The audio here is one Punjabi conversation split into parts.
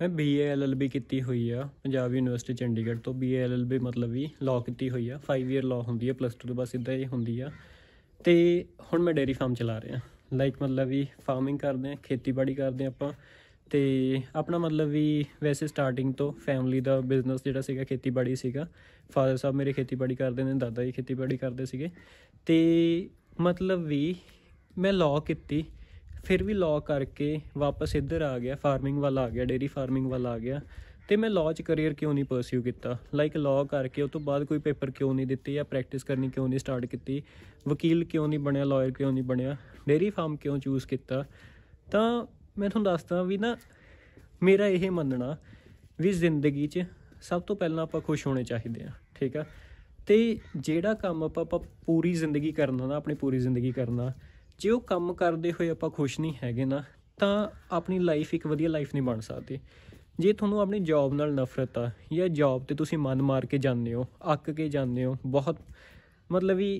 ਮੈਂ ਬੀਏ ਐਲਐਲਬੀ ਕੀਤੀ ਹੋਈ ਆ ਪੰਜਾਬ ਯੂਨੀਵਰਸਿਟੀ ਚੰਡੀਗੜ੍ਹ ਤੋਂ ਬੀਏ ਐਲਐਲਬੀ ਮਤਲਬ ਵੀ ਲਾਅ ਕੀਤੀ ਹੋਈ ਆ 5 ਇਅਰ ਲਾਅ ਹੁੰਦੀ ਆ ਪਲੱਸ 2 ਤੋਂ ਬਾਅਦ ਇਦਾਂ ਹੀ ਹੁੰਦੀ ਆ ਤੇ ਹੁਣ ਮੈਂ ਡੇਰੀ ਫਾਰਮ ਚਲਾ ਰਿਹਾ ਲਾਈਕ ਮਤਲਬ ਵੀ ਫਾਰਮਿੰਗ ਕਰਦੇ ਆ ਖੇਤੀਬਾੜੀ ਕਰਦੇ ਆ ਆਪਾਂ ਤੇ ਆਪਣਾ ਮਤਲਬ ਵੀ ਵੈਸੇ ਸਟਾਰਟਿੰਗ ਤੋਂ ਫੈਮਿਲੀ ਦਾ ਬਿਜ਼ਨਸ ਜਿਹੜਾ ਸੀਗਾ ਖੇਤੀਬਾੜੀ ਸੀਗਾ ਫਾਦਰ ਸਾਹਿਬ ਮੇਰੇ ਖੇਤੀਬਾੜੀ ਕਰਦੇ ਨੇ ਦਾਦਾ ਜੀ ਖੇਤੀਬਾੜੀ ਕਰਦੇ ਸੀਗੇ ਤੇ ਮਤਲਬ ਵੀ ਮੈਂ ਲਾਅ ਕੀਤੀ ਫਿਰ ਵੀ ਲਾਅ ਕਰਕੇ ਵਾਪਸ ਇੱਧਰ ਆ ਗਿਆ ਫਾਰਮਿੰਗ ਵੱਲ ਆ ਗਿਆ ਡੇਰੀ ਫਾਰਮਿੰਗ ਵੱਲ ਆ ਗਿਆ ਤੇ ਮੈਂ ਲਾਅ 'ਚ ਕਰੀਅਰ ਕਿਉਂ ਨਹੀਂ ਪਰਸਿਊ ਕੀਤਾ ਲਾਈਕ ਲਾਅ ਕਰਕੇ ਉਸ ਤੋਂ ਬਾਅਦ ਕੋਈ ਪੇਪਰ ਕਿਉਂ ਨਹੀਂ ਦਿੱਤੇ ਜਾਂ ਪ੍ਰੈਕਟਿਸ ਕਰਨੀ ਕਿਉਂ ਨਹੀਂ ਸਟਾਰਟ ਕੀਤੀ ਵਕੀਲ ਕਿਉਂ ਨਹੀਂ ਬਣਿਆ ਲਾਇਰ ਕਿਉਂ ਨਹੀਂ ਬਣਿਆ ਡੇਰੀ ਫਾਰਮ ਕਿਉਂ ਚੂਜ਼ ਕੀਤਾ ਤਾਂ ਮੈਂ ਤੁਹਾਨੂੰ ਦੱਸਦਾ ਵੀ ਨਾ ਮੇਰਾ ਇਹ ਮੰਨਣਾ ਵੀ ਜ਼ਿੰਦਗੀ 'ਚ ਸਭ ਤੋਂ ਪਹਿਲਾਂ ਆਪਾਂ ਖੁਸ਼ ਹੋਣੇ ਚਾਹੀਦੇ ਆ ਠੀਕ ਆ ਤੇ ਜਿਹੜਾ ਕੰਮ ਆਪਾਂ ਪੂਰੀ ਜ਼ਿੰਦਗੀ ਕਰਨਾ ਨਾ ਆਪਣੀ ਪੂਰੀ ਜ਼ਿੰਦਗੀ ਕਰਨਾ ਜੇ ਉਹ ਕੰਮ ਕਰਦੇ ਹੋਏ ਆਪਾਂ ਖੁਸ਼ ਨਹੀਂ ਹੈਗੇ ਨਾ ਤਾਂ ਆਪਣੀ ਲਾਈਫ ਇੱਕ ਵਧੀਆ ਲਾਈਫ ਨਹੀਂ ਬਣ ਸਕਦੀ ਜੇ ਤੁਹਾਨੂੰ ਆਪਣੀ ਜੌਬ ਨਾਲ ਨਫ਼ਰਤ ਆ ਜਾਂ ਜੌਬ ਤੇ ਤੁਸੀਂ ਮਨ ਮਾਰ ਕੇ ਜਾਂਦੇ ਹੋ ਅੱਕ ਕੇ ਜਾਂਦੇ ਹੋ ਬਹੁਤ ਮਤਲਬ ਵੀ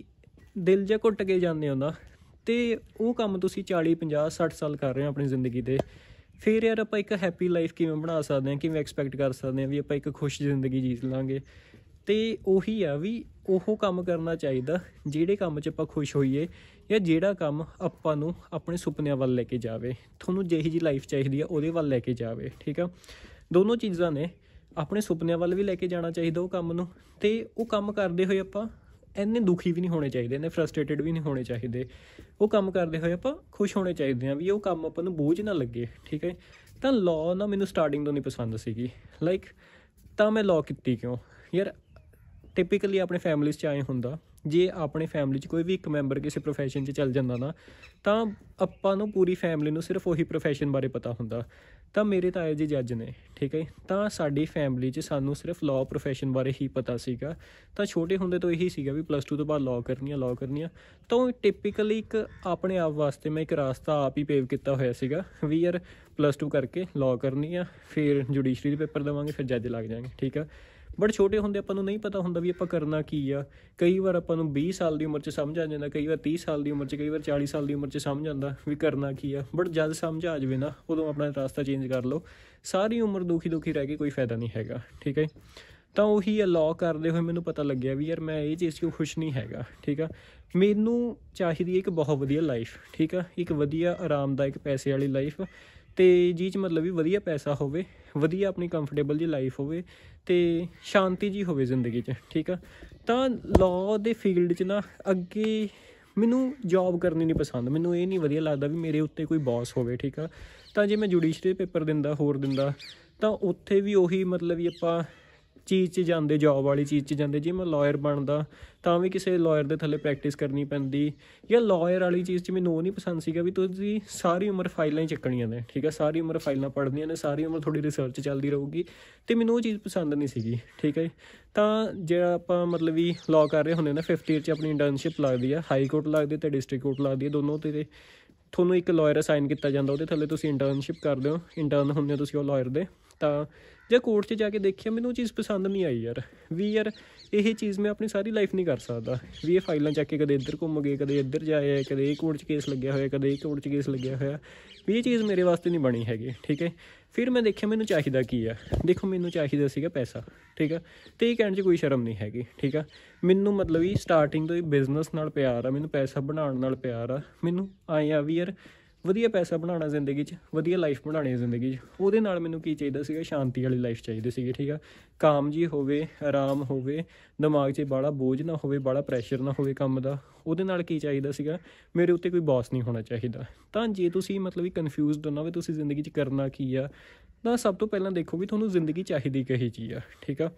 ਦਿਲ ਜੇ ਘੁੱਟ ਕੇ ਜਾਂਦੇ ਹੋ ਨਾ ਤੇ ਉਹ ਕੰਮ ਤੁਸੀਂ 40 50 60 ਸਾਲ ਕਰ ਰਹੇ ਹੋ ਆਪਣੀ ਜ਼ਿੰਦਗੀ ਦੇ ਫਿਰ ਯਾਰ ਆਪਾਂ ਇੱਕ ਹੈਪੀ ਲਾਈਫ ਕਿਵੇਂ ਬਣਾ ਸਕਦੇ ਹਾਂ ਕਿਵੇਂ ਐਕਸਪੈਕਟ ਕਰ ਸਕਦੇ ਹਾਂ ਵੀ ਆਪਾਂ ਇੱਕ ਖੁਸ਼ ਜ਼ਿੰਦਗੀ ਜੀ ਲਾਂਗੇ ਤੇ ਉਹੀ ਆ ਵੀ ਉਹ ਕੰਮ ਕਰਨਾ ਚਾਹੀਦਾ ਜਿਹੜੇ ਕੰਮ 'ਚ ਆਪਾਂ ਖੁਸ਼ ਹੋਈਏ ਜਾਂ ਜਿਹੜਾ ਕੰਮ ਆਪਾਂ ਨੂੰ ਆਪਣੇ ਸੁਪਨਿਆਂ ਵੱਲ ਲੈ ਕੇ ਜਾਵੇ ਤੁਹਾਨੂੰ ਜਿਹੀ ਜੀ ਲਾਈਫ ਚਾਹੀਦੀ ਆ ਉਹਦੇ ਵੱਲ ਲੈ ਕੇ ਜਾਵੇ ਠੀਕ ਆ ਦੋਨੋਂ ਚੀਜ਼ਾਂ ਨੇ ਆਪਣੇ ਸੁਪਨਿਆਂ ਵੱਲ ਵੀ ਲੈ ਕੇ ਜਾਣਾ ਚਾਹੀਦਾ ਉਹ ਕੰਮ ਨੂੰ ਤੇ ਉਹ ਕੰਮ ਕਰਦੇ ਹੋਏ ਆਪਾਂ ਇੰਨੇ ਦੁਖੀ ਵੀ ਨਹੀਂ ਹੋਣੇ ਚਾਹੀਦੇ ਨੇ ਫਰਸਟ੍ਰੇਟਿਡ ਵੀ ਨਹੀਂ ਹੋਣੇ ਚਾਹੀਦੇ ਉਹ ਕੰਮ ਕਰਦੇ ਹੋਏ ਆਪਾਂ ਖੁਸ਼ ਹੋਣੇ ਚਾਹੀਦੇ ਆ ਵੀ ਉਹ ਕੰਮ ਆਪਾਂ ਨੂੰ ਬੋਝ ਨਾ ਲੱਗੇ ਠੀਕ ਹੈ ਤਾਂ ਲਾਅ ਨਾ ਮੈਨੂੰ ਸਟਾਰਟਿੰਗ ਤੋਂ ਨਹੀਂ ਪਸੰਦ ਸੀਗੀ ਲਾਈਕ ਤਾਂ ਮੈਂ ਲਾਅ ਕੀਤੀ ਕਿਉਂ ਯਾਰ ਟਿਪੀਕਲੀ ਆਪਣੇ ਫੈਮਿਲੀਸ 'ਚ ਆਏ ਹੁੰਦਾ ਜੇ ਆਪਣੇ ਫੈਮਿਲੀ 'ਚ ਕੋਈ ਵੀ ਇੱਕ ਮੈਂਬਰ ਕਿਸੇ profession 'ਚ ਚੱਲ ਜਾਂਦਾ ਨਾ ਤਾਂ ਆਪਾਂ ਨੂੰ ਪੂਰੀ ਫੈਮਿਲੀ ਨੂੰ ਸਿਰਫ ਉਹੀ profession ਬਾਰੇ ਪਤਾ ਹੁੰਦਾ ਤਾਂ ਮੇਰੇ ਤਾਇਆ ਜੀ ਜੱਜ ਨੇ ਠੀਕ ਹੈ ਤਾਂ ਸਾਡੀ ਫੈਮਿਲੀ 'ਚ ਸਾਨੂੰ ਸਿਰਫ ਲਾਅ profession ਬਾਰੇ ਹੀ ਪਤਾ ਸੀਗਾ ਤਾਂ ਛੋਟੇ ਹੁੰਦੇ ਤੋਂ ਇਹੀ ਸੀਗਾ ਵੀ ਪਲੱਸ 2 ਤੋਂ ਬਾਅਦ ਲਾਅ ਕਰਨੀ ਆ ਲਾਅ ਕਰਨੀ ਆ ਤਾਂ ਟਿਪੀਕਲੀ ਇੱਕ ਆਪਣੇ ਆਪ ਵਾਸਤੇ ਮੈਂ ਇੱਕ ਰਾਸਤਾ ਆਪ ਹੀ ਪੇਵ ਕੀਤਾ ਹੋਇਆ ਸੀਗਾ ਵੀਰ ਪਲੱਸ 2 ਕਰਕੇ ਲਾਅ ਕਰਨੀ ਆ ਫਿਰ ਜੁਡੀਸ਼ਰੀ ਦੇ ਪੇਪਰ ਦਵਾਂਗੇ ਫਿਰ ਜੱਜ ਲੱਗ ਜਾਾਂਗੇ ਠੀਕ ਆ ਬਟ ਛੋਟੇ ਹੁੰਦੇ ਆਪਾਂ ਨੂੰ ਨਹੀਂ ਪਤਾ ਹੁੰਦਾ ਵੀ ਆਪਾਂ ਕਰਨਾ ਕੀ ਆ ਕਈ ਵਾਰ ਆਪਾਂ ਨੂੰ 20 ਸਾਲ ਦੀ ਉਮਰ 'ਚ ਸਮਝ ਆ ਜਾਂਦਾ ਕਈ ਵਾਰ 30 ਸਾਲ ਦੀ ਉਮਰ 'ਚ ਕਈ ਵਾਰ 40 ਸਾਲ ਦੀ ਉਮਰ 'ਚ ਸਮਝ ਆਉਂਦਾ ਵੀ ਕਰਨਾ ਕੀ ਆ ਬਟ ਜਦ ਸਮਝ ਆ ਜਾਵੇ ਨਾ ਉਦੋਂ ਆਪਣਾ ਰਸਤਾ ਚੇਂਜ ਕਰ ਲਓ ਸਾਰੀ ਉਮਰ ਦੁਖੀ ਦੁਖੀ ਰਹਿ ਕੇ ਕੋਈ ਫਾਇਦਾ ਨਹੀਂ ਹੈਗਾ ਠੀਕ ਹੈ ਤਾਂ ਉਹੀ ਅਲਾਉ ਕਰਦੇ ਹੋਏ ਮੈਨੂੰ ਪਤਾ ਲੱਗਿਆ ਵੀ ਯਾਰ ਮੈਂ ਇਹ ਚੀਜ਼ ਕਿਉਂ ਖੁਸ਼ ਨਹੀਂ ਹੈਗਾ ਠੀਕ ਆ ਮੈਨੂੰ ਚਾਹੀਦੀ ਇੱਕ ਬਹੁਤ ਵਧੀਆ ਲਾਈਫ ਠੀਕ ਆ ਇੱਕ ਵਧੀਆ ਆਰਾਮਦਾਇਕ ਪੈਸੇ ਵਾਲੀ ਲਾਈਫ ਤੇ ਜੀ ਚ ਮਤਲਬ ਵੀ ਵਧੀਆ ਪੈਸਾ ਹੋਵੇ ਵਧੀਆ ਆਪਣੀ ਕੰਫਰਟੇਬਲ ਜੀ ਲਾਈਫ ਹੋਵੇ ਤੇ ਸ਼ਾਂਤੀ ਜੀ ਹੋਵੇ ਜ਼ਿੰਦਗੀ 'ਚ ਠੀਕ ਆ ਤਾਂ ਲਾਅ ਦੇ ਫੀਲਡ 'ਚ ਨਾ ਅੱਗੇ ਮੈਨੂੰ ਜੌਬ ਕਰਨੀ ਨਹੀਂ ਪਸੰਦ ਮੈਨੂੰ ਇਹ ਨਹੀਂ ਵਧੀਆ ਲੱਗਦਾ ਵੀ ਮੇਰੇ ਉੱਤੇ ਕੋਈ ਬੌਸ ਹੋਵੇ ਠੀਕ ਆ ਤਾਂ ਜੇ ਮੈਂ ਜੁਡੀਸ਼ਰੀ ਪੇਪਰ ਦਿੰਦਾ ਹੋਰ ਦਿੰਦਾ ਤਾਂ ਉੱਥੇ ਵੀ ਉਹੀ ਮਤਲਬ ਵੀ ਆਪਾਂ ਚੀਜ਼ 'ਚ ਜਾਂਦੇ ਜੌਬ ਵਾਲੀ ਚੀਜ਼ 'ਚ ਜਾਂਦੇ ਜੇ ਮੈਂ ਲਾਇਰ ਬਣਦਾ ਤਾਂ ਵੀ ਕਿਸੇ ਲਾਇਰ ਦੇ ਥੱਲੇ ਪ੍ਰੈਕਟਿਸ ਕਰਨੀ ਪੈਂਦੀ ਜਾਂ ਲਾਇਰ ਵਾਲੀ ਚੀਜ਼ 'ਚ ਮੈਨੂੰ ਉਹ ਨਹੀਂ ਪਸੰਦ ਸੀਗਾ ਵੀ ਤੁਸੀਂ ਸਾਰੀ ਉਮਰ ਫਾਈਲਾਂ ਹੀ ਚੱਕਣੀਆਂ ਨੇ ਠੀਕ ਹੈ ਸਾਰੀ ਉਮਰ ਫਾਈਲਾਂ ਪੜ੍ਹਨੀਆਂ ਨੇ ਸਾਰੀ ਉਮਰ ਥੋੜੀ ਰਿਸਰਚ ਚੱਲਦੀ ਰਹੂਗੀ ਤੇ ਮੈਨੂੰ ਉਹ ਚੀਜ਼ ਪਸੰਦ ਨਹੀਂ ਸੀਗੀ ਠੀਕ ਹੈ ਤਾਂ ਜਿਹੜਾ ਆਪਾਂ ਮਤਲਬ ਵੀ ਲਾਅ ਕਰ ਰਹੇ ਹੁੰਦੇ ਨਾ 5th ਈਅਰ 'ਚ ਆਪਣੀ ਇੰਟਰਨਸ਼ਿਪ ਲੱਗਦੀ ਆ ਹਾਈ ਕੋਰਟ ਲੱਗਦੀ ਤੇ ਡਿਸਟ੍ਰਿਕਟ ਕੋਰਟ ਲੱਗਦੀ ਹੈ ਦੋਨੋਂ ਤੇ ਤੁਹਾਨੂੰ ਇੱਕ ਲਾਇਰ ਅਸਾਈਨ ਕੀਤਾ ਜਾਂਦਾ ਉਹਦੇ ਥੱਲੇ ਤੁਸੀਂ ਇੰਟਰਨਸ਼ਿਪ ਕਰਦੇ ਹੋ ਇੰਟਰਨ ਹੁੰਦੇ ਹੋ ਤੁਸੀਂ ਉਹ ਲਾਇਰ ਦੇ ਤਾਂ ਜਾਂ ਕੋਰਟ 'ਚ ਜਾ ਕੇ ਦੇਖਿਆ ਮੈਨੂੰ ਉਹ ਚੀਜ਼ ਪਸੰਦ ਨਹੀਂ ਆਈ ਯਾਰ ਵੀ ਯਾਰ ਇਹ ਚੀਜ਼ ਮੈਂ ਆਪਣੀ ਸਾਰੀ ਲਾਈਫ ਨਹੀਂ ਕਰ ਸਕਦਾ ਵੀ ਇਹ ਫਾਈਲਾਂ ਚੱਕ ਕੇ ਕਦੇ ਇੱਧਰ ਘੁੰਮ ਗਏ ਕਦੇ ਇੱਧਰ ਜਾਏ ਕਦੇ ਇਹ ਕੋਰਟ 'ਚ ਕੇਸ ਲੱਗਿਆ ਹੋਇਆ ਕਦੇ ਇਹ ਕੋਰਟ 'ਚ ਕੇਸ ਲੱਗਿਆ ਹੋਇਆ ਵੀ ਇਹ ਚੀਜ਼ ਮੇਰੇ ਵਾਸਤੇ ਨਹੀਂ ਬਣੀ ਹੈਗੀ ਠੀਕ ਹੈ ਫਿਰ ਮੈਂ ਦੇਖਿਆ ਮੈਨੂੰ ਚਾਹੀਦਾ ਕੀ ਆ ਦੇਖੋ ਮੈਨੂੰ ਚਾਹੀਦਾ ਸੀਗਾ ਪੈਸਾ ਠੀਕ ਆ ਤੇ ਇਹ ਕਹਿਣ 'ਚ ਕੋਈ ਸ਼ਰਮ ਨਹੀਂ ਹੈਗੀ ਠੀਕ ਆ ਮੈਨੂੰ ਮਤਲਬ ਇਹ ਸਟਾਰਟਿੰਗ ਤੋਂ ਹੀ ਬਿਜ਼ਨਸ ਨਾਲ ਪਿਆਰ ਆ ਮੈਨੂੰ ਪੈਸਾ ਬਣਾਉਣ ਨਾਲ ਪਿਆਰ ਆ ਮੈਨੂੰ ਆਇਆ ਵੀ ਯਾਰ ਵਧੀਆ ਪੈਸਾ ਬਣਾਉਣਾ ਜ਼ਿੰਦਗੀ 'ਚ ਵਧੀਆ ਲਾਈਫ ਬਣਾਉਣੀ ਹੈ ਜ਼ਿੰਦਗੀ 'ਚ ਉਹਦੇ ਨਾਲ ਮੈਨੂੰ ਕੀ ਚਾਹੀਦਾ ਸੀਗਾ ਸ਼ਾਂਤੀ ਵਾਲੀ ਲਾਈਫ ਚਾਹੀਦੀ ਸੀਗੀ ਠੀਕ ਆ ਕਾਮ ਜੀ ਹੋਵੇ ਆਰਾਮ ਹੋਵੇ ਦਿਮਾਗ 'ਚ ਬਾਲਾ ਬੋਝ ਨਾ ਹੋਵੇ ਬਾਲਾ ਪ੍ਰੈਸ਼ਰ ਨਾ ਹੋਵੇ ਕੰਮ ਦਾ ਉਹਦੇ ਨਾਲ ਕੀ ਚਾਹੀਦਾ ਸੀਗਾ ਮੇਰੇ ਉੱਤੇ ਕੋਈ ਬੌਸ ਨਹੀਂ ਹੋਣਾ ਚਾਹੀਦਾ ਤਾਂ ਜੇ ਤੁਸੀਂ ਮਤਲਬ ਵੀ ਕਨਫਿਊਜ਼ਡ ਹੋ ਨਾ ਵੀ ਤੁਸੀਂ ਜ਼ਿੰਦਗੀ 'ਚ ਕਰਨਾ ਕੀ ਆ ਤਾਂ ਸਭ ਤੋਂ ਪਹਿਲਾਂ ਦੇਖੋ ਵੀ ਤੁਹਾਨੂੰ ਜ਼ਿੰਦਗੀ ਚਾਹੀਦੀ ਕਹੀ ਚੀਜ਼ ਆ ਠੀਕ ਆ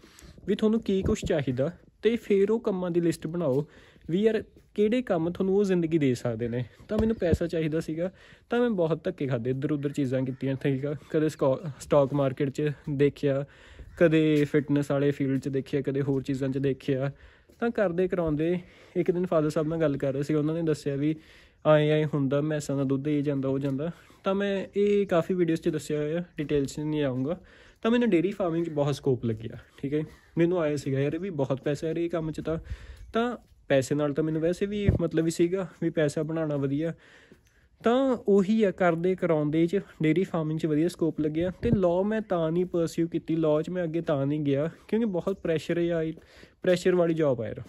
ਵੀ ਤੁਹਾਨੂੰ ਕੀ ਕੁਝ ਚਾਹੀਦਾ ਤੇ ਫਿਰ ਉਹ ਕੰਮਾਂ ਦੀ ਲਿਸਟ ਬਣਾਓ ਵੀ ਯਾਰ ਕਿਹੜੇ ਕੰਮ ਤੁਹਾਨੂੰ ਉਹ ਜ਼ਿੰਦਗੀ ਦੇ ਸਕਦੇ ਨੇ ਤਾਂ ਮੈਨੂੰ ਪੈਸਾ ਚਾਹੀਦਾ ਸੀਗਾ ਤਾਂ ਮੈਂ ਬਹੁਤ ਧੱਕੇ ਖਾਦੇ ਇੱਧਰ ਉੱਧਰ ਚੀਜ਼ਾਂ ਕੀਤੀਆਂ ਠੀਕ ਕਦੇ ਸਟਾਕ ਮਾਰਕੀਟ 'ਚ ਦੇਖਿਆ ਕਦੇ ਫਿਟਨੈਸ ਵਾਲੇ ਫੀਲਡ 'ਚ ਦੇਖਿਆ ਕਦੇ ਹੋਰ ਚੀਜ਼ਾਂ 'ਚ ਦੇਖਿਆ ਤਾਂ ਕਰਦੇ ਕਰਾਉਂਦੇ ਇੱਕ ਦਿਨ ਫਾਦਰ ਸਾਹਿਬ ਨਾਲ ਗੱਲ ਕਰ ਰਹੇ ਸੀ ਉਹਨਾਂ ਨੇ ਦੱਸਿਆ ਵੀ ਆਏ ਆਏ ਹੁੰਦਾ ਮੈਸਾਂ ਦਾ ਦੁੱਧ ਇਹ ਜਾਂਦਾ ਉਹ ਜਾਂਦਾ ਤਾਂ ਮੈਂ ਇਹ ਕਾਫੀ ਵੀਡੀਓਜ਼ 'ਚ ਦੱਸਿਆ ਹੋਇਆ ਡਿਟੇਲਸ 'ਚ ਨਹੀਂ ਆਉਂਗਾ ਤਾਂ ਮੈਨੂੰ ਡੇਰੀ ਫਾਰਮਿੰਗ 'ਚ ਬਹੁਤ ਸਕੋਪ ਲੱਗਿਆ ਠੀਕ ਹੈ ਮੈਨੂੰ ਆਇਆ ਸੀਗਾ ਯਾਰ ਇਹ ਵੀ ਬਹੁਤ ਪੈਸਾ ਹੈ ਇਹ ਕੰਮ 'ਚ ਤਾਂ ਤਾਂ ਪੈਸੇ ਨਾਲ ਤਾਂ ਮੈਨੂੰ ਵੈਸੇ ਵੀ ਮਤਲਬ ਹੀ ਸੀਗਾ ਵੀ ਪੈਸਾ ਬਣਾਉਣਾ ਵਧੀਆ ਤਾਂ ਉਹੀ ਆ ਕਰਦੇ ਕਰਾਉਂਦੇ ਚ ਡੇਰੀ ਫਾਰਮਿੰਗ ਚ ਵਧੀਆ ਸਕੋਪ ਲੱਗਿਆ ਤੇ ਲਾਅ ਮੈਂ ਤਾਂ ਨਹੀਂ ਪਰਸਿਊ ਕੀਤੀ ਲਾਅ ਚ ਮੈਂ ਅੱਗੇ ਤਾਂ ਨਹੀਂ ਗਿਆ ਕਿਉਂਕਿ ਬਹੁਤ ਪ੍ਰੈਸ਼ਰ ਹੈ ਪ੍ਰੈਸ਼ਰ ਵਾਲੀ ਜੌਬ ਆ ਯਾਰ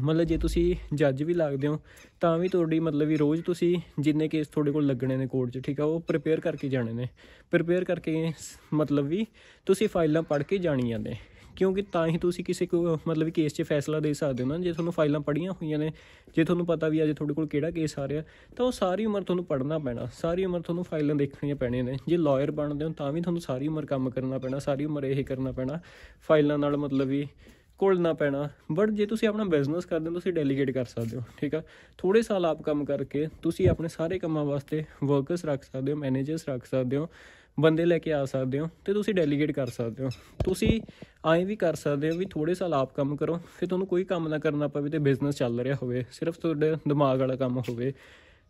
ਮਤਲਬ ਜੇ ਤੁਸੀਂ ਜੱਜ ਵੀ ਲੱਗਦੇ ਹੋ ਤਾਂ ਵੀ ਤੁਹਾਡੀ ਮਤਲਬ ਵੀ ਰੋਜ਼ ਤੁਸੀਂ ਜਿੰਨੇ ਕੇਸ ਤੁਹਾਡੇ ਕੋਲ ਲੱਗਣੇ ਨੇ ਕੋਰਟ 'ਚ ਠੀਕ ਆ ਉਹ ਪ੍ਰਿਪੇਅਰ ਕਰਕੇ ਜਾਣੇ ਨੇ ਪ੍ਰਿਪੇਅਰ ਕਰਕੇ ਮਤਲਬ ਵੀ ਤੁਸੀਂ ਫਾਈਲਾਂ ਪੜ੍ਹ ਕੇ ਜਾਣੀਆਂ ਨੇ ਕਿਉਂਕਿ ਤਾਂ ਹੀ ਤੁਸੀਂ ਕਿਸੇ ਕੋ ਮਤਲਬ ਕੇਸ 'ਚ ਫੈਸਲਾ ਦੇ ਸਕਦੇ ਹੋ ਨਾ ਜੇ ਤੁਹਾਨੂੰ ਫਾਈਲਾਂ ਪੜੀਆਂ ਹੋਈਆਂ ਨੇ ਜੇ ਤੁਹਾਨੂੰ ਪਤਾ ਵੀ ਅੱਜ ਤੁਹਾਡੇ ਕੋਲ ਕਿਹੜਾ ਕੇਸ ਆ ਰਿਹਾ ਤਾਂ ਉਹ ਸਾਰੀ ਉਮਰ ਤੁਹਾਨੂੰ ਪੜਨਾ ਪੈਣਾ ਸਾਰੀ ਉਮਰ ਤੁਹਾਨੂੰ ਫਾਈਲਾਂ ਦੇਖਣੀਆਂ ਪੈਣੀਆਂ ਨੇ ਜੇ ਲਾਇਰ ਬਣਦੇ ਹੋ ਤਾਂ ਵੀ ਤੁਹਾਨੂੰ ਸਾਰੀ ਉਮਰ ਕੰਮ ਕਰਨਾ ਪੈਣਾ ਸਾਰੀ ਉਮਰ ਇਹ ਕਰਨਾ ਪੈਣਾ ਫਾਈਲਾਂ ਨਾਲ ਮਤਲਬ ਵੀ ਕੋਲ ਨਾ ਪੈਣਾ ਬਟ ਜੇ ਤੁਸੀਂ ਆਪਣਾ ਬਿਜ਼ਨਸ ਕਰਦੇ ਹੋ ਤੁਸੀਂ ਡੈਲੀਗੇਟ ਕਰ ਸਕਦੇ ਹੋ ਠੀਕ ਆ ਥੋੜੇ ਸਾਲ ਆਪ ਕੰਮ ਕਰਕੇ ਤੁਸੀਂ ਆਪਣੇ ਸਾਰੇ ਕੰਮਾਂ ਵਾਸਤੇ ਵਰਕਰਸ ਰੱਖ ਸਕਦੇ ਹੋ ਮੈਨੇਜਰਸ ਰੱਖ ਸਕਦੇ ਹੋ ਬੰਦੇ ਲੈ ਕੇ ਆ ਸਕਦੇ ਹੋ ਤੇ ਤੁਸੀਂ ਡੈਲੀਗੇਟ ਕਰ ਸਕਦੇ ਹੋ ਤੁਸੀਂ ਐਂ ਵੀ ਕਰ ਸਕਦੇ ਹੋ ਵੀ ਥੋੜੇ ਸਾਲ ਆਪ ਕੰਮ ਕਰੋ ਫਿਰ ਤੁਹਾਨੂੰ ਕੋਈ ਕੰਮ ਨਾ ਕਰਨਾ ਪਵੇ ਤੇ ਬਿਜ਼ਨਸ ਚੱਲ ਰਿਹਾ ਹੋਵੇ ਸਿਰਫ ਤੁਹਾਡੇ ਦਿਮਾਗ ਵਾਲਾ ਕੰਮ ਹੋਵੇ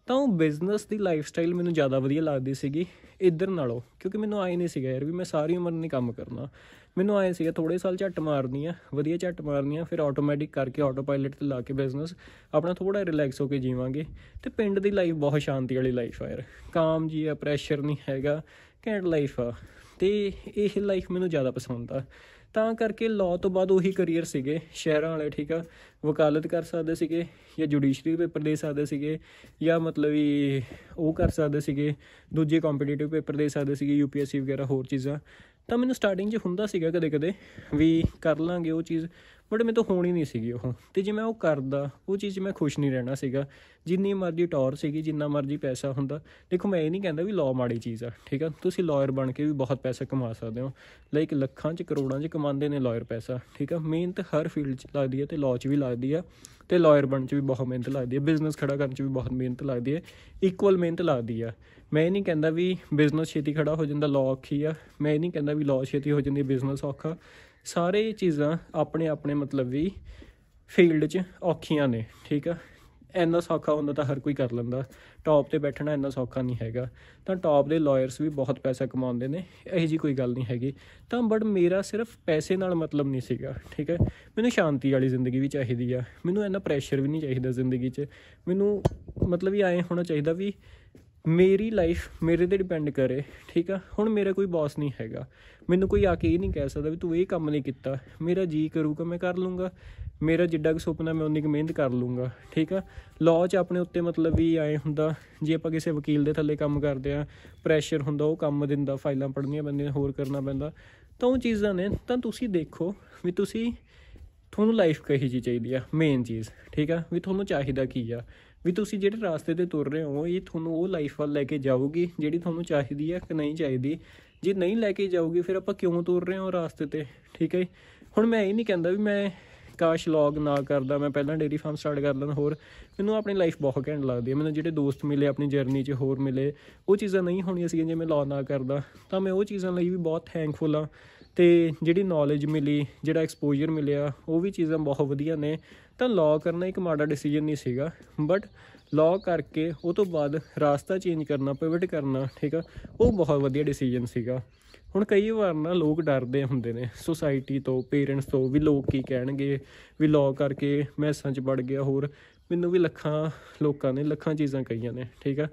ਤਾਂ ਉਹ ਬਿਜ਼ਨਸ ਦੀ ਲਾਈਫ ਸਟਾਈਲ ਮੈਨੂੰ ਜ਼ਿਆਦਾ ਵਧੀਆ ਲੱਗਦੀ ਸੀਗੀ ਇਧਰ ਨਾਲੋਂ ਕਿਉਂਕਿ ਮੈਨੂੰ ਆਏ ਨਹੀਂ ਸੀਗਾ ਯਾਰ ਵੀ ਮੈਂ ਸਾਰੀ ਉਮਰ ਨਹੀਂ ਕੰਮ ਕਰਨਾ ਮੈਨੂੰ ਆਏ ਸੀਗਾ ਥੋੜੇ ਸਾਲ ਝੱਟ ਮਾਰਨੀ ਆ ਵਧੀਆ ਝੱਟ ਮਾਰਨੀ ਆ ਫਿਰ ਆਟੋਮੈਟਿਕ ਕਰਕੇ ਆਟੋ ਪਾਇਲਟ ਤੇ ਲਾ ਕੇ ਬਿਜ਼ਨਸ ਆਪਣਾ ਥੋੜਾ ਰਿਲੈਕਸ ਹੋ ਕੇ ਜੀਵਾਂਗੇ ਤੇ ਪਿੰਡ ਦੀ ਲਾਈਫ ਬਹੁਤ ਸ਼ਾਂਤੀ ਵਾਲੀ ਲਾਈਫ ਆ ਯਾਰ ਕਾਮ ਜੀ ਆ ਪ੍ਰੈਸ਼ਰ ਨਹੀਂ ਹੈਗਾ ਕੈਂਡ ਲਾਈਫ ਆ ਤੇ ਇਹ ਲਾਈਫ ਮੈਨੂੰ ਜ਼ਿਆਦਾ ਪਸੰਦ ਆ ਤਾਂ ਕਰਕੇ ਲਾਅ ਤੋਂ ਬਾਅਦ ਉਹੀ ਕੈਰੀਅਰ ਸੀਗੇ ਸ਼ਹਿਰਾਂ ਵਾਲੇ ਠੀਕ ਆ ਵਕਾਲਤ ਕਰ ਸਕਦੇ ਸੀਗੇ ਜਾਂ ਜੁਡੀਸ਼ਰੀ ਦੇ ਪੇਪਰ ਦੇ ਸਕਦੇ ਸੀਗੇ ਜਾਂ ਮਤਲਬ ਵੀ ਉਹ ਕਰ ਸਕਦੇ ਸੀਗੇ ਦੂਜੇ ਕੰਪੀਟੀਟਿਵ ਪੇਪਰ ਦੇ ਸਕਦੇ ਸੀਗੇ ਯੂਪੀਐਸਸੀ ਵਗੈਰਾ ਹੋਰ ਚੀਜ਼ਾਂ ਤਾਂ ਮੈਨੂੰ ਸਟਾਰਟਿੰਗ 'ਚ ਹੁੰਦਾ ਸੀਗਾ ਕਦੇ-ਕਦੇ ਵੀ ਕਰ ਲਾਂਗੇ ਉਹ ਚੀਜ਼ ਬਟ ਮੈਂ ਤਾਂ ਹੋਣੀ ਨਹੀਂ ਸੀਗੀ ਉਹ ਤੇ ਜੇ ਮੈਂ ਉਹ ਕਰਦਾ ਉਹ ਚੀਜ਼ ਮੈਂ ਖੁਸ਼ ਨਹੀਂ ਰਹਿਣਾ ਸੀਗਾ ਜਿੰਨੀ ਮਰਜ਼ੀ ਟੌਰ ਸੀਗੀ ਜਿੰਨਾ ਮਰਜ਼ੀ ਪੈਸਾ ਹੁੰਦਾ ਦੇਖੋ ਮੈਂ ਇਹ ਨਹੀਂ ਕਹਿੰਦਾ ਵੀ ਲਾਅ ਮਾੜੀ ਚੀਜ਼ ਆ ਠੀਕ ਆ ਤੁਸੀਂ ਲਾਇਰ ਬਣ ਕੇ ਵੀ ਬਹੁਤ ਪੈਸਾ ਕਮਾ ਸਕਦੇ ਹੋ ਲਾਈਕ ਲੱਖਾਂ 'ਚ ਕਰੋੜਾਂ 'ਚ ਕਮਾਉਂਦੇ ਨੇ ਲਾਇਰ ਪੈਸਾ ਠੀਕ ਆ ਮਿਹਨਤ ਹਰ ਫੀਲਡ 'ਚ ਲੱਗਦੀ ਹੈ ਤੇ ਲਾਅ 'ਚ ਵੀ ਲੱਗਦੀ ਆ ਤੇ ਲਾਇਰ ਬਣ 'ਚ ਵੀ ਬਹੁਤ ਮਿਹਨਤ ਲੱਗਦੀ ਹੈ ਬਿਜ਼ਨਸ ਖੜਾ ਕਰਨ 'ਚ ਵੀ ਬਹੁਤ ਮਿਹਨਤ ਲੱਗਦੀ ਹੈ ਇਕੁਅਲ ਮਿਹਨਤ ਲੱਗਦੀ ਆ ਮੈਂ ਇਹ ਨਹੀਂ ਕਹਿੰਦਾ ਵੀ ਬਿਜ਼ਨਸ ਛੇਤੀ ਖੜਾ ਹੋ ਜਾਂਦਾ ਲਾਅ ਔਖੀ ਆ ਮੈਂ ਇਹ ਨਹੀਂ ਕਹਿੰਦਾ ਵੀ ਲਾਅ ਛੇਤੀ ਹੋ ਜਾਂਦੀ ਬਿਜ਼ਨਸ ਔਖਾ ਸਾਰੇ ਚੀਜ਼ਾਂ ਆਪਣੇ ਆਪਣੇ ਮਤਲਬ ਵੀ ਫੀਲਡ 'ਚ ਔਖੀਆਂ ਨੇ ਠੀਕ ਆ ਇੰਨਾ ਸੌਖਾ ਹੁੰਦਾ ਤਾਂ ਹਰ ਕੋਈ ਕਰ ਲੈਂਦਾ ਟੌਪ ਤੇ ਬੈਠਣਾ ਇੰਨਾ ਸੌਖਾ ਨਹੀਂ ਹੈਗਾ ਤਾਂ ਟੌਪ ਦੇ ਲਾਇਰਸ ਵੀ ਬਹੁਤ ਪੈਸਾ ਕਮਾਉਂਦੇ ਨੇ ਇਹੋ ਜੀ ਕੋਈ ਗੱਲ ਨਹੀਂ ਹੈਗੀ ਤਾਂ ਬਟ ਮੇਰਾ ਸਿਰਫ ਪੈਸੇ ਨਾਲ ਮਤਲਬ ਨਹੀਂ ਸੀਗਾ ਠੀਕ ਹੈ ਮੈਨੂੰ ਸ਼ਾਂਤੀ ਵਾਲੀ ਜ਼ਿੰਦਗੀ ਵੀ ਚਾਹੀਦੀ ਆ ਮੈਨੂੰ ਇੰਨਾ ਪ੍ਰੈਸ਼ਰ ਵੀ ਨਹੀਂ ਚਾਹੀਦਾ ਜ਼ਿੰਦਗੀ 'ਚ ਮੈਨੂੰ ਮਤਲਬ ਵੀ ਆਏ ਹੋਣਾ ਚਾਹੀਦਾ ਵੀ ਮੇਰੀ ਲਾਈਫ ਮੇਰੇ ਤੇ ਡਿਪੈਂਡ ਕਰੇ ਠੀਕ ਆ ਹੁਣ ਮੇਰਾ ਕੋਈ ਬੌਸ ਨਹੀਂ ਹੈਗਾ ਮੈਨੂੰ ਕੋਈ ਆ ਕੇ ਇਹ ਨਹੀਂ ਕਹਿ ਸਕਦਾ ਵੀ ਤੂੰ ਇਹ ਕੰਮ ਨਹੀਂ ਕੀਤਾ ਮੇਰਾ ਜੀ ਕਰੂਗਾ ਮੈਂ ਕਰ ਲੂੰਗਾ ਮੇਰਾ ਜਿੱਡਾ ਕੁ ਸੁਪਨਾ ਮੈਂ ਉਨੀ ਕੁ ਮਿਹਨਤ ਕਰ ਲੂੰਗਾ ਠੀਕ ਆ ਲਾਅ 'ਚ ਆਪਣੇ ਉੱਤੇ ਮਤਲਬ ਵੀ ਆਏ ਹੁੰਦਾ ਜੇ ਆਪਾਂ ਕਿਸੇ ਵਕੀਲ ਦੇ ਥੱਲੇ ਕੰਮ ਕਰਦੇ ਆ ਪ੍ਰੈਸ਼ਰ ਹੁੰਦਾ ਉਹ ਕੰਮ ਦਿੰਦਾ ਫਾਈਲਾਂ ਪੜ੍ਹਨੀਆਂ ਪੈਂਦੀਆਂ ਹੋਰ ਕਰਨਾ ਪੈਂਦਾ ਤਾਂ ਉਹ ਚੀਜ਼ਾਂ ਨੇ ਤਾਂ ਤੁਸੀਂ ਦੇਖੋ ਵੀ ਤੁਸੀਂ ਤੁਹਾਨੂੰ ਲਾਈਫ ਕਹੀ ਜੀ ਚਾਹੀਦੀ ਆ ਮੇਨ ਚੀਜ਼ ਠੀਕ ਆ ਵੀ ਤੁਹਾਨੂੰ ਚਾਹੀਦਾ ਕੀ ਆ ਵੀ ਤੁਸੀਂ ਜਿਹੜੇ ਰਾਸਤੇ ਤੇ ਤੁਰ ਰਹੇ ਹੋ ਇਹ ਤੁਹਾਨੂੰ ਉਹ ਲਾਈਫ ਵੱਲ ਲੈ ਕੇ ਜਾਊਗੀ ਜਿਹੜੀ ਤੁਹਾਨੂੰ ਚਾਹੀਦੀ ਹੈ ਕਿ ਨਹੀਂ ਚਾਹੀਦੀ ਜੇ ਨਹੀਂ ਲੈ ਕੇ ਜਾਊਗੀ ਫਿਰ ਆਪਾਂ ਕਿਉਂ ਤੁਰ ਰਹੇ ਹਾਂ ਰਾਸਤੇ ਤੇ ਠੀਕ ਹੈ ਹੁਣ ਮੈਂ ਇਹ ਨਹੀਂ ਕਹਿੰਦਾ ਵੀ ਮੈਂ ਕਾਸ਼ ਲੌਗ ਨਾ ਕਰਦਾ ਮੈਂ ਪਹਿਲਾਂ ਡੇਰੀ ਫਾਰਮ ਸਟਾਰਟ ਕਰ ਲੈਂਦਾ ਹੋਰ ਮੈਨੂੰ ਆਪਣੀ ਲਾਈਫ ਬਹੁਤ ਘੈਂਟ ਲੱਗਦੀ ਹੈ ਮੈਨੂੰ ਜਿਹੜੇ ਦੋਸਤ ਮਿਲੇ ਆਪਣੀ ਜਰਨੀ 'ਚ ਹੋਰ ਮਿਲੇ ਉਹ ਚੀਜ਼ਾਂ ਨਹੀਂ ਹੋਣੀਆਂ ਸੀ ਜੇ ਮੈਂ ਲੌਗ ਨਾ ਕਰਦਾ ਤਾਂ ਮੈਂ ਉਹ ਚੀਜ਼ਾਂ ਲਈ ਵੀ ਬਹੁਤ ਥੈਂਕਫੁਲ ਆ ਤੇ ਜਿਹੜੀ ਨੌਲੇਜ ਮਿਲੀ ਜਿਹੜਾ ਐਕਸਪੋਜ਼ਰ ਮਿਲਿਆ ਉਹ ਵੀ ਚੀਜ਼ਾਂ ਬਹੁਤ ਵਧੀਆ ਨੇ ਤਾਂ ਲਾ ਕਰਨਾ ਇੱਕ ਮਾੜਾ ਡਿਸੀਜਨ ਨਹੀਂ ਸੀਗਾ ਬਟ ਲਾ ਕਰਕੇ ਉਹ ਤੋਂ ਬਾਅਦ ਰਾਸਤਾ ਚੇਂਜ ਕਰਨਾ ਪਿਵਟ ਕਰਨਾ ਠੀਕ ਆ ਉਹ ਬਹੁਤ ਵਧੀਆ ਡਿਸੀਜਨ ਸੀਗਾ ਹੁਣ ਕਈ ਵਾਰ ਨਾ ਲੋਕ ਡਰਦੇ ਹੁੰਦੇ ਨੇ ਸੋਸਾਇਟੀ ਤੋਂ ਪੇਰੈਂਟਸ ਤੋਂ ਵੀ ਲੋਕ ਕੀ ਕਹਿਣਗੇ ਵੀ ਲਾ ਕਰਕੇ ਮੈਸਾਂ 'ਚ ਵੜ ਗਿਆ ਹੋਰ ਮੈਨੂੰ ਵੀ ਲੱਖਾਂ ਲੋਕਾਂ ਨੇ ਲੱਖਾਂ ਚੀਜ਼ਾਂ ਕਹੀਆਂ ਨੇ ਠੀਕ ਆ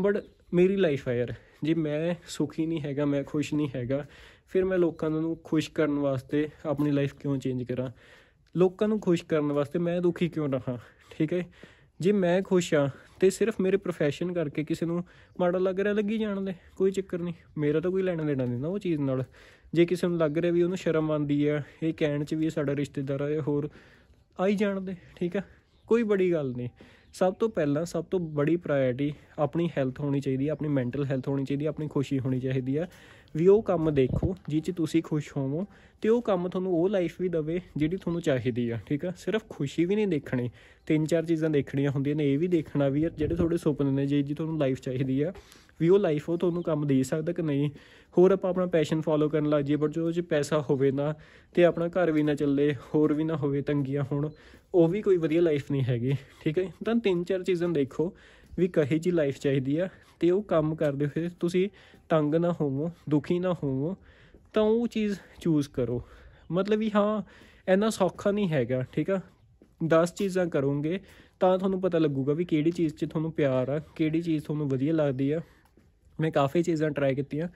ਬਟ ਮੇਰੀ ਲਾਈਫ ਆ ਯਾਰ ਜੇ ਮੈਂ ਸੁਖੀ ਨਹੀਂ ਹੈਗਾ ਮੈਂ ਖੁਸ਼ ਨਹੀਂ ਹੈਗਾ ਫਿਰ ਮੈਂ ਲੋਕਾਂ ਨੂੰ ਖੁਸ਼ ਕਰਨ ਵਾਸਤੇ ਆਪਣੀ ਲਾਈਫ ਕਿਉਂ ਚੇਂਜ ਕਰਾਂ ਲੋਕਾਂ ਨੂੰ ਖੁਸ਼ ਕਰਨ ਵਾਸਤੇ ਮੈਂ ਦੁਖੀ ਕਿਉਂ ਰਹਾ ਠੀਕ ਹੈ ਜੇ ਮੈਂ ਖੁਸ਼ ਆ ਤੇ ਸਿਰਫ ਮੇਰੇ profession ਕਰਕੇ ਕਿਸੇ ਨੂੰ ਮਾੜਾ ਲੱਗ ਰਿਹਾ ਲੱਗੀ ਜਾਣ ਦੇ ਕੋਈ ਚੱਕਰ ਨਹੀਂ ਮੇਰਾ ਤਾਂ ਕੋਈ ਲੈਣਾ ਦੇਣਾ ਨਹੀਂ ਨਾ ਉਹ ਚੀਜ਼ ਨਾਲ ਜੇ ਕਿਸੇ ਨੂੰ ਲੱਗ ਰਿਹਾ ਵੀ ਉਹਨੂੰ ਸ਼ਰਮ ਆਉਂਦੀ ਆ ਇਹ ਕਹਿਣ 'ਚ ਵੀ ਇਹ ਸਾਡਾ ਰਿਸ਼ਤੇਦਾਰ ਆ ਇਹ ਹੋਰ ਆਈ ਜਾਣ ਦੇ ਠੀਕ ਆ ਕੋਈ ਬੜੀ ਗੱਲ ਨਹੀਂ ਸਭ ਤੋਂ ਪਹਿਲਾਂ ਸਭ ਤੋਂ ਬੜੀ ਪ੍ਰਾਇੋਰਟੀ ਆਪਣੀ ਹੈਲਥ ਹੋਣੀ ਚਾਹੀਦੀ ਹੈ ਆਪਣੀ ਮੈਂਟਲ ਹੈਲਥ ਹੋਣੀ ਚਾਹੀਦੀ ਹੈ ਆਪਣੀ ਖੁਸ਼ੀ ਹੋਣੀ ਚਾਹੀਦੀ ਹੈ ਵੀ ਉਹ ਕੰਮ ਦੇਖੋ ਜਿਸ 'ਚ ਤੁਸੀਂ ਖੁਸ਼ ਹੋਵੋ ਤੇ ਉਹ ਕੰਮ ਤੁਹਾਨੂੰ ਉਹ ਲਾਈਫ ਵੀ ਦਵੇ ਜਿਹੜੀ ਤੁਹਾਨੂੰ ਚਾਹੀਦੀ ਆ ਠੀਕ ਆ ਸਿਰਫ ਖੁਸ਼ੀ ਵੀ ਨਹੀਂ ਦੇਖਣੀ ਤਿੰਨ ਚਾਰ ਚੀਜ਼ਾਂ ਦੇਖਣੀਆਂ ਹੁੰਦੀਆਂ ਨੇ ਇਹ ਵੀ ਦੇਖਣਾ ਵੀ ਜਿਹੜੇ ਤੁਹਾਡੇ ਸੁਪਨੇ ਨੇ ਜੇ ਜੀ ਤੁਹਾਨੂੰ ਲਾਈਫ ਚਾਹੀਦੀ ਆ ਵੀ ਉਹ ਲਾਈਫ ਉਹ ਤੁਹਾਨੂੰ ਕੰਮ ਦੇ ਸਕਦਾ ਕਿ ਨਹੀਂ ਹੋਰ ਆਪਾਂ ਆਪਣਾ ਪੈਸ਼ਨ ਫੋਲੋ ਕਰਨ ਲੱਗ ਜਾਈਏ ਪਰ ਜੋ ਜੇ ਪੈਸਾ ਹੋਵੇ ਨਾ ਤੇ ਆਪਣਾ ਘਰ ਵੀ ਨਾ ਚੱਲੇ ਹੋਰ ਵੀ ਨਾ ਹੋਵੇ ਤੰਗੀਆਂ ਹੋਣ ਉਹ ਵੀ ਕੋਈ ਵਧੀਆ ਲਾਈਫ ਨਹੀਂ ਹੈਗੀ ਠੀਕ ਹੈ ਤਾਂ ਤਿੰਨ ਚਾਰ ਚੀਜ਼ਾਂ ਦੇਖੋ ਵੀ ਕਹੇ ਜੀ ਲਾਈਫ ਚਾਹੀਦੀ ਆ ਤੇ ਉਹ ਕੰਮ ਕਰਦੇ ਹੋਏ ਤੁਸੀਂ ਤੰਗ ਨਾ ਹੋਵੋ ਦੁਖੀ ਨਾ ਹੋਵੋ ਤਾਂ ਉਹ ਚੀਜ਼ ਚੂਜ਼ ਕਰੋ ਮਤਲਬ ਵੀ ਹਾਂ ਇੰਨਾ ਸੌਖਾ ਨਹੀਂ ਹੈਗਾ ਠੀਕ ਆ 10 ਚੀਜ਼ਾਂ ਕਰੋਗੇ ਤਾਂ ਤੁਹਾਨੂੰ ਪਤਾ ਲੱਗੂਗਾ ਵੀ ਕਿਹੜੀ ਚੀਜ਼ 'ਚ ਤੁਹਾਨੂੰ ਪਿਆਰ ਆ ਕਿਹੜੀ ਚੀਜ਼ ਤੁਹਾਨੂੰ ਵਧੀਆ ਲੱਗਦੀ ਆ ਮੈਂ ਕਾਫੀ ਚੀਜ਼ਾਂ ਟਰਾਈ ਕੀਤੀਆਂ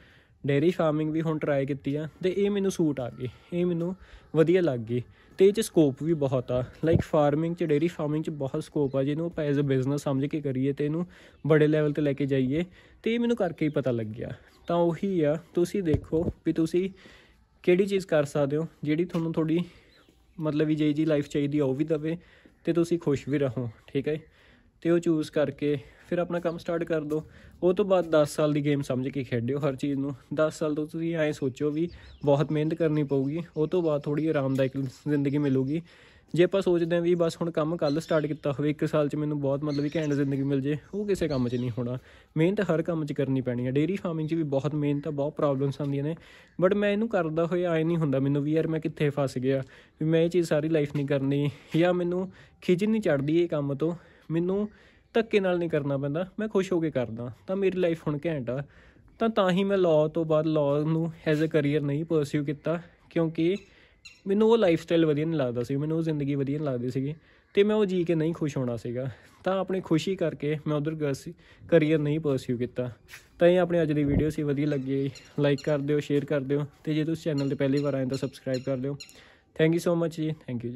ਡੇਰੀ ਫਾਰਮਿੰਗ ਵੀ ਹੁਣ ਟਰਾਈ ਕੀਤੀ ਆ ਤੇ ਇਹ ਮੈਨੂੰ ਸੂਟ ਆ ਗਈ ਇਹ ਮੈਨੂੰ ਵਧੀਆ ਲੱਗ ਗਈ ਤੇ ਇਹ ਚ ਸਕੋਪ ਵੀ ਬਹੁਤ ਆ ਲਾਈਕ ਫਾਰਮਿੰਗ ਚ ਡੇਰੀ ਫਾਰਮਿੰਗ ਚ ਬਹੁਤ ਸਕੋਪ ਆ ਜਿਹਨੂੰ ਆਪਾਂ ਐਜ਼ ਅ ਬਿਜ਼ਨਸ ਸਮਝ ਕੇ ਕਰੀਏ ਤੇ ਇਹਨੂੰ ਬੜੇ ਲੈਵਲ ਤੇ ਲੈ ਕੇ ਜਾਈਏ ਤੇ ਇਹ ਮੈਨੂੰ ਕਰਕੇ ਹੀ ਪਤਾ ਲੱਗਿਆ ਤਾਂ ਉਹੀ ਆ ਤੁਸੀਂ ਦੇਖੋ ਵੀ ਤੁਸੀਂ ਕਿਹੜੀ ਚੀਜ਼ ਕਰ ਸਕਦੇ ਹੋ ਜਿਹੜੀ ਤੁਹਾਨੂੰ ਥੋੜੀ ਮਤਲਬ ਵੀ ਜੇ ਜੀ ਲਾਈਫ ਚਾਹੀਦੀ ਆ ਉਹ ਵੀ ਦਵੇ ਤੇ ਤੁਸੀਂ ਖੁਸ਼ ਵੀ ਰਹੋ ਠੀਕ ਹੈ ਤੇ ਉਹ ਚੂਜ਼ ਕਰਕੇ ਫਿਰ ਆਪਣਾ ਕੰਮ ਸਟਾਰਟ ਕਰ ਦੋ ਉਹ ਤੋਂ ਬਾਅਦ 10 ਸਾਲ ਦੀ ਗੇਮ ਸਮਝ ਕੇ ਖੇਡਿਓ ਹਰ ਚੀਜ਼ ਨੂੰ 10 ਸਾਲ ਤੋਂ ਤੁਸੀਂ ਐਂ ਸੋਚੋ ਵੀ ਬਹੁਤ ਮਿਹਨਤ ਕਰਨੀ ਪਊਗੀ ਉਹ ਤੋਂ ਬਾਅਦ ਥੋੜੀ ਆਰਾਮਦਾਇਕ ਜ਼ਿੰਦਗੀ ਮਿਲੂਗੀ ਜੇ ਆਪਾਂ ਸੋਚਦੇ ਆਂ ਵੀ ਬਸ ਹੁਣ ਕੰਮ ਕੱਲ ਸਟਾਰਟ ਕੀਤਾ ਹੋਵੇ 1 ਸਾਲ 'ਚ ਮੈਨੂੰ ਬਹੁਤ ਮਤਲਬ ਵੀ ਐਂਡ ਜ਼ਿੰਦਗੀ ਮਿਲ ਜੇ ਉਹ ਕਿਸੇ ਕੰਮ 'ਚ ਨਹੀਂ ਹੋਣਾ ਮਿਹਨਤ ਹਰ ਕੰਮ 'ਚ ਕਰਨੀ ਪੈਣੀ ਹੈ ਡੇਰੀ ਫਾਰਮਿੰਗ 'ਚ ਵੀ ਬਹੁਤ ਮਿਹਨਤ ਆ ਬਹੁਤ ਪ੍ਰੋਬਲਮਸ ਆਉਂਦੀਆਂ ਨੇ ਬਟ ਮੈਂ ਇਹਨੂੰ ਕਰਦਾ ਹੋਇਆ ਆਏ ਨਹੀਂ ਹੁੰਦਾ ਮੈਨੂੰ ਵੀ ਯਾਰ ਮੈਂ ਕਿੱਥੇ ਫਸ ਗਿਆ ਵੀ ਮੈਂ ਇਹ ਚੀਜ਼ ਸਾਰੀ ਲਾਈਫ ਨਹੀਂ ਕਰਨੀ ਜਾਂ ਮੈਨੂੰ ਖਿਜ ਨਹੀਂ ਚੜਦੀ ਇਹ ਕੰਮ ਤੋਂ ਮੈਨੂੰ ਧੱਕੇ ਨਾਲ ਨਹੀਂ ਕਰਨਾ ਪੈਂਦਾ ਮੈਂ ਖੁਸ਼ ਹੋ ਕੇ ਕਰਦਾ ਤਾਂ ਮੇਰੀ ਲਾਈਫ ਹੁਣ ਘੈਂਟ ਆ ਤਾਂ ਤਾਂ ਹੀ ਮੈਂ ਲਾਅ ਤੋਂ ਬਾਅਦ ਲਾਅ ਨੂੰ ਐਜ਼ ਅ ਕੈਰੀਅਰ ਨਹੀਂ ਪਰਸਿਊ ਕੀਤਾ ਕਿਉਂਕਿ ਮੈਨੂੰ ਉਹ ਲਾਈਫ ਸਟਾਈਲ ਵਧੀਆ ਨਹੀਂ ਲੱਗਦਾ ਸੀ ਮੈਨੂੰ ਉਹ ਜ਼ਿੰਦਗੀ ਵਧੀਆ ਨਹੀਂ ਲੱਗਦੀ ਸੀਗੀ ਤੇ ਮੈਂ ਉਹ ਜੀ ਕੇ ਨਹੀਂ ਖੁਸ਼ ਹੋਣਾ ਸੀਗਾ ਤਾਂ ਆਪਣੀ ਖੁਸ਼ੀ ਕਰਕੇ ਮੈਂ ਉਧਰ ਗਿਆ ਸੀ ਕੈਰੀਅਰ ਨਹੀਂ ਪਰਸਿਊ ਕੀਤਾ ਤਾਂ ਇਹ ਆਪਣੀ ਅੱਜ ਦੀ ਵੀਡੀਓ ਸੀ ਵਧੀਆ ਲੱਗੀ ਲਾਈਕ ਕਰ ਦਿਓ ਸ਼ੇਅਰ ਕਰ ਦਿਓ ਤੇ ਜੇ ਤੁਸੀਂ ਚੈਨਲ ਤੇ ਪਹਿਲੀ ਵਾਰ ਆਏ ਤਾਂ ਸਬਸਕ੍ਰਾਈਬ ਕਰ ਲਿਓ thank you so much ji thank you